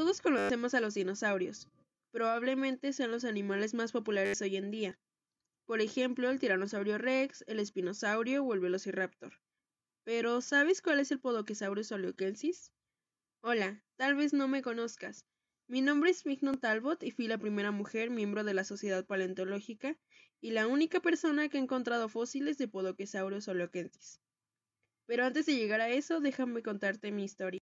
Todos conocemos a los dinosaurios. Probablemente sean los animales más populares hoy en día. Por ejemplo, el tiranosaurio rex, el espinosaurio o el velociraptor. Pero, ¿sabes cuál es el podoquesaurus oleokensis? Hola, tal vez no me conozcas. Mi nombre es Mignon Talbot y fui la primera mujer miembro de la Sociedad Paleontológica y la única persona que ha encontrado fósiles de podoquesaurus oleokensis. Pero antes de llegar a eso, déjame contarte mi historia.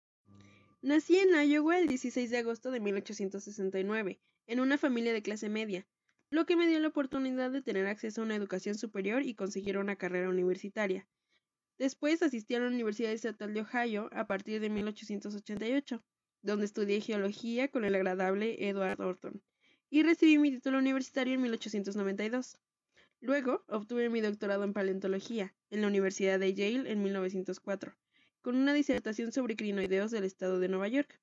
Nací en Iowa el 16 de agosto de 1869, en una familia de clase media, lo que me dio la oportunidad de tener acceso a una educación superior y conseguir una carrera universitaria. Después asistí a la Universidad Estatal de Ohio a partir de 1888, donde estudié geología con el agradable Edward Orton, y recibí mi título universitario en 1892. Luego obtuve mi doctorado en paleontología en la Universidad de Yale en 1904 con una disertación sobre crinoideos del estado de Nueva York.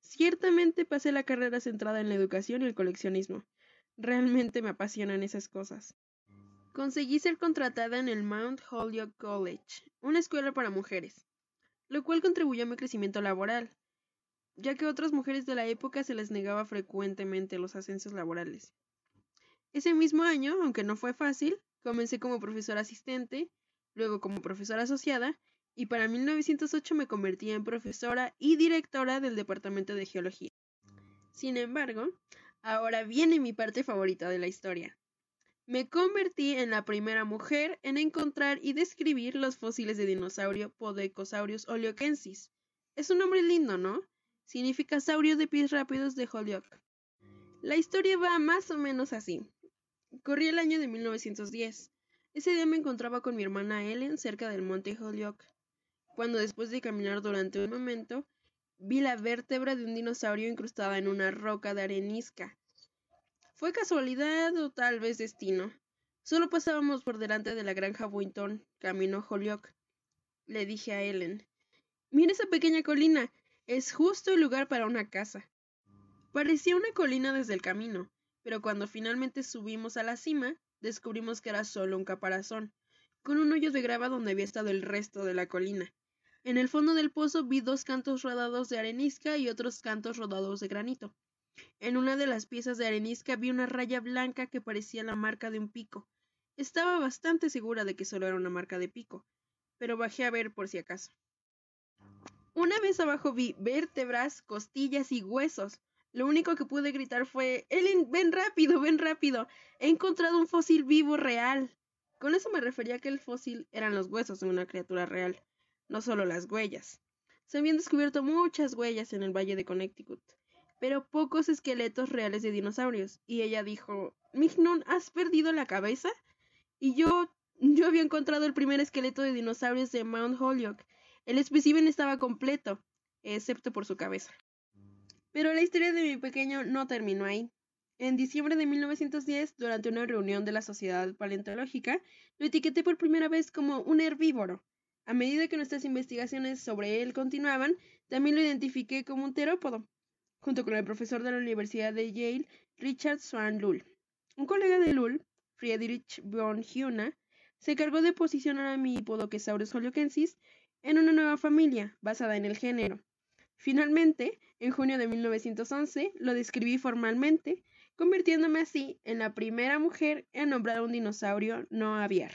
Ciertamente pasé la carrera centrada en la educación y el coleccionismo. Realmente me apasionan esas cosas. Conseguí ser contratada en el Mount Holyoke College, una escuela para mujeres, lo cual contribuyó a mi crecimiento laboral, ya que a otras mujeres de la época se les negaba frecuentemente los ascensos laborales. Ese mismo año, aunque no fue fácil, comencé como profesora asistente, luego como profesora asociada y para 1908 me convertí en profesora y directora del Departamento de Geología. Sin embargo, ahora viene mi parte favorita de la historia. Me convertí en la primera mujer en encontrar y describir los fósiles de dinosaurio Podecosaurus oleocensis. Es un nombre lindo, ¿no? Significa saurio de pies rápidos de Holyoke. La historia va más o menos así. Corrí el año de 1910. Ese día me encontraba con mi hermana Ellen cerca del monte cuando después de caminar durante un momento, vi la vértebra de un dinosaurio incrustada en una roca de arenisca. Fue casualidad o tal vez destino. Solo pasábamos por delante de la granja Winton, camino Holyoke. Le dije a Ellen, mira esa pequeña colina, es justo el lugar para una casa. Parecía una colina desde el camino, pero cuando finalmente subimos a la cima, descubrimos que era solo un caparazón, con un hoyo de grava donde había estado el resto de la colina. En el fondo del pozo vi dos cantos rodados de arenisca y otros cantos rodados de granito. En una de las piezas de arenisca vi una raya blanca que parecía la marca de un pico. Estaba bastante segura de que solo era una marca de pico, pero bajé a ver por si acaso. Una vez abajo vi vértebras, costillas y huesos. Lo único que pude gritar fue Ellen, ven rápido, ven rápido. He encontrado un fósil vivo real. Con eso me refería a que el fósil eran los huesos de una criatura real no solo las huellas. Se habían descubierto muchas huellas en el valle de Connecticut, pero pocos esqueletos reales de dinosaurios. Y ella dijo, Mignon, ¿has perdido la cabeza? Y yo, yo había encontrado el primer esqueleto de dinosaurios de Mount Holyoke. El espécimen estaba completo, excepto por su cabeza. Pero la historia de mi pequeño no terminó ahí. En diciembre de 1910, durante una reunión de la Sociedad Paleontológica, lo etiqueté por primera vez como un herbívoro. A medida que nuestras investigaciones sobre él continuaban, también lo identifiqué como un terópodo, junto con el profesor de la Universidad de Yale, Richard Swan Lull. Un colega de Lull, Friedrich von Huna, se encargó de posicionar a mi hipodoquesaurus holiocensis en una nueva familia basada en el género. Finalmente, en junio de 1911, lo describí formalmente, convirtiéndome así en la primera mujer en nombrar un dinosaurio no aviar.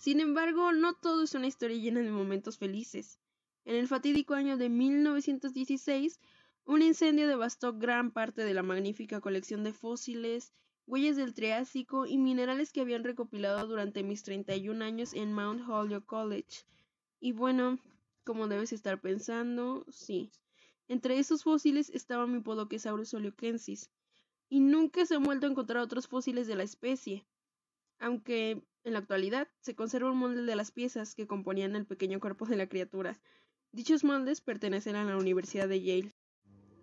Sin embargo, no todo es una historia llena de momentos felices. En el fatídico año de 1916, un incendio devastó gran parte de la magnífica colección de fósiles, huellas del Triásico y minerales que habían recopilado durante mis 31 años en Mount Holyoke College. Y bueno, como debes estar pensando, sí. Entre esos fósiles estaba mi podoquesaurus oleocensis, y nunca se han vuelto a encontrar otros fósiles de la especie. Aunque en la actualidad, se conserva un molde de las piezas que componían el pequeño cuerpo de la criatura. Dichos moldes pertenecen a la Universidad de Yale.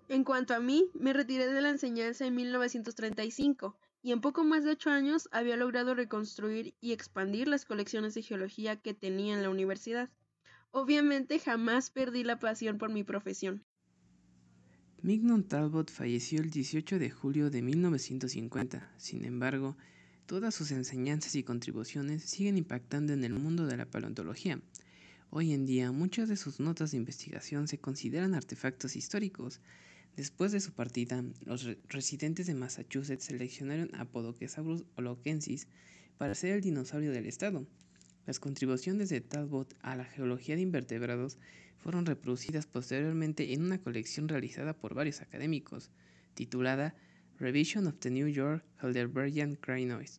En cuanto a mí, me retiré de la enseñanza en 1935 y en poco más de ocho años había logrado reconstruir y expandir las colecciones de geología que tenía en la universidad. Obviamente jamás perdí la pasión por mi profesión. Mignon Talbot falleció el 18 de julio de 1950. Sin embargo, Todas sus enseñanzas y contribuciones siguen impactando en el mundo de la paleontología. Hoy en día muchas de sus notas de investigación se consideran artefactos históricos. Después de su partida, los residentes de Massachusetts seleccionaron a Podokesaurus oloquensis para ser el dinosaurio del estado. Las contribuciones de Talbot a la geología de invertebrados fueron reproducidas posteriormente en una colección realizada por varios académicos, titulada Revision of the New York Heidelbergian Crinoids.